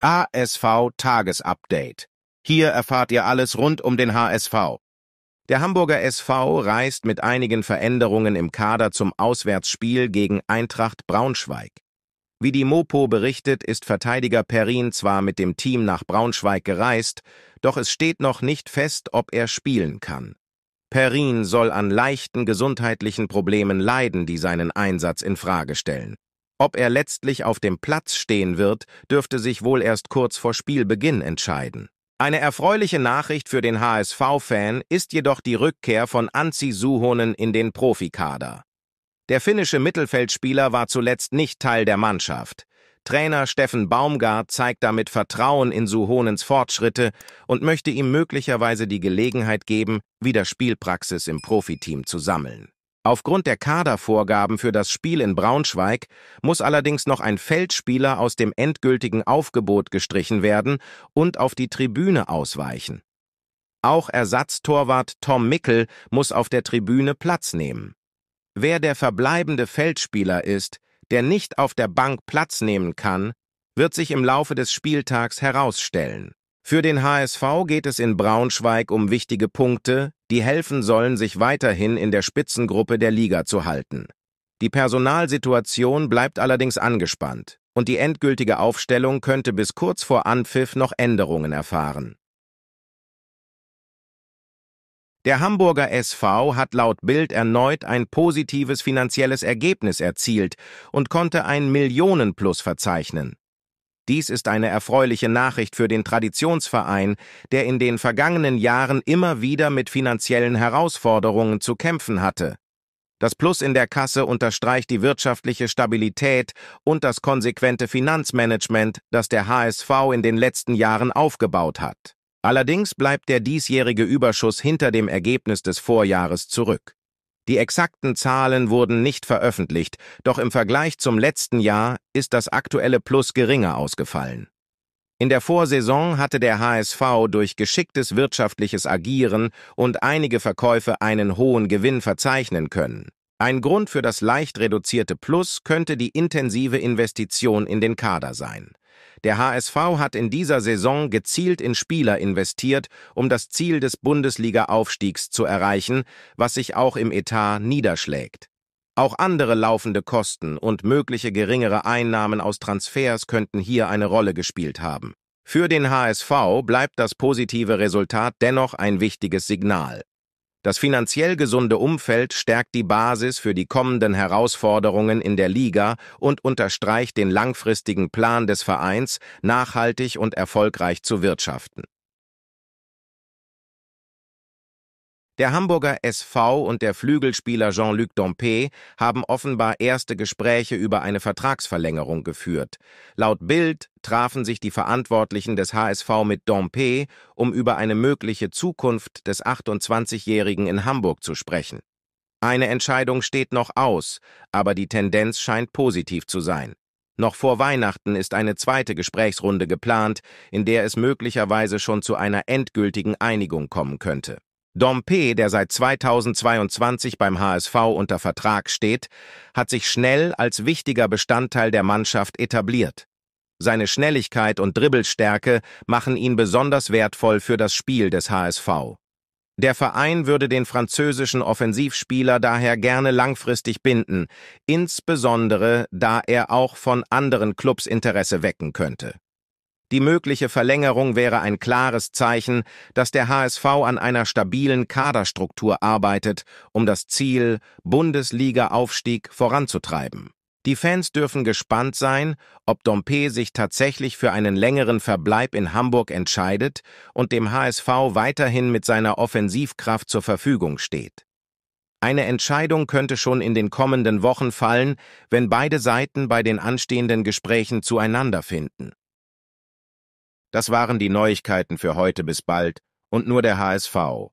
ASV Tagesupdate. Hier erfahrt ihr alles rund um den HSV. Der Hamburger SV reist mit einigen Veränderungen im Kader zum Auswärtsspiel gegen Eintracht Braunschweig. Wie die Mopo berichtet, ist Verteidiger Perrin zwar mit dem Team nach Braunschweig gereist, doch es steht noch nicht fest, ob er spielen kann. Perrin soll an leichten gesundheitlichen Problemen leiden, die seinen Einsatz in Frage stellen. Ob er letztlich auf dem Platz stehen wird, dürfte sich wohl erst kurz vor Spielbeginn entscheiden. Eine erfreuliche Nachricht für den HSV-Fan ist jedoch die Rückkehr von Anzi Suhonen in den Profikader. Der finnische Mittelfeldspieler war zuletzt nicht Teil der Mannschaft. Trainer Steffen Baumgart zeigt damit Vertrauen in Suhonens Fortschritte und möchte ihm möglicherweise die Gelegenheit geben, wieder Spielpraxis im Profiteam zu sammeln. Aufgrund der Kadervorgaben für das Spiel in Braunschweig muss allerdings noch ein Feldspieler aus dem endgültigen Aufgebot gestrichen werden und auf die Tribüne ausweichen. Auch Ersatztorwart Tom Mickel muss auf der Tribüne Platz nehmen. Wer der verbleibende Feldspieler ist, der nicht auf der Bank Platz nehmen kann, wird sich im Laufe des Spieltags herausstellen. Für den HSV geht es in Braunschweig um wichtige Punkte, die helfen sollen, sich weiterhin in der Spitzengruppe der Liga zu halten. Die Personalsituation bleibt allerdings angespannt und die endgültige Aufstellung könnte bis kurz vor Anpfiff noch Änderungen erfahren. Der Hamburger SV hat laut Bild erneut ein positives finanzielles Ergebnis erzielt und konnte ein Millionenplus verzeichnen. Dies ist eine erfreuliche Nachricht für den Traditionsverein, der in den vergangenen Jahren immer wieder mit finanziellen Herausforderungen zu kämpfen hatte. Das Plus in der Kasse unterstreicht die wirtschaftliche Stabilität und das konsequente Finanzmanagement, das der HSV in den letzten Jahren aufgebaut hat. Allerdings bleibt der diesjährige Überschuss hinter dem Ergebnis des Vorjahres zurück. Die exakten Zahlen wurden nicht veröffentlicht, doch im Vergleich zum letzten Jahr ist das aktuelle Plus geringer ausgefallen. In der Vorsaison hatte der HSV durch geschicktes wirtschaftliches Agieren und einige Verkäufe einen hohen Gewinn verzeichnen können. Ein Grund für das leicht reduzierte Plus könnte die intensive Investition in den Kader sein. Der HSV hat in dieser Saison gezielt in Spieler investiert, um das Ziel des Bundesliga-Aufstiegs zu erreichen, was sich auch im Etat niederschlägt. Auch andere laufende Kosten und mögliche geringere Einnahmen aus Transfers könnten hier eine Rolle gespielt haben. Für den HSV bleibt das positive Resultat dennoch ein wichtiges Signal. Das finanziell gesunde Umfeld stärkt die Basis für die kommenden Herausforderungen in der Liga und unterstreicht den langfristigen Plan des Vereins, nachhaltig und erfolgreich zu wirtschaften. Der Hamburger SV und der Flügelspieler Jean-Luc Dompe haben offenbar erste Gespräche über eine Vertragsverlängerung geführt. Laut Bild trafen sich die Verantwortlichen des HSV mit Dompe, um über eine mögliche Zukunft des 28-Jährigen in Hamburg zu sprechen. Eine Entscheidung steht noch aus, aber die Tendenz scheint positiv zu sein. Noch vor Weihnachten ist eine zweite Gesprächsrunde geplant, in der es möglicherweise schon zu einer endgültigen Einigung kommen könnte. Dompe, der seit 2022 beim HSV unter Vertrag steht, hat sich schnell als wichtiger Bestandteil der Mannschaft etabliert. Seine Schnelligkeit und Dribbelstärke machen ihn besonders wertvoll für das Spiel des HSV. Der Verein würde den französischen Offensivspieler daher gerne langfristig binden, insbesondere da er auch von anderen Clubs Interesse wecken könnte. Die mögliche Verlängerung wäre ein klares Zeichen, dass der HSV an einer stabilen Kaderstruktur arbeitet, um das Ziel Bundesliga-Aufstieg voranzutreiben. Die Fans dürfen gespannt sein, ob Dompe sich tatsächlich für einen längeren Verbleib in Hamburg entscheidet und dem HSV weiterhin mit seiner Offensivkraft zur Verfügung steht. Eine Entscheidung könnte schon in den kommenden Wochen fallen, wenn beide Seiten bei den anstehenden Gesprächen zueinander finden. Das waren die Neuigkeiten für heute bis bald und nur der HSV.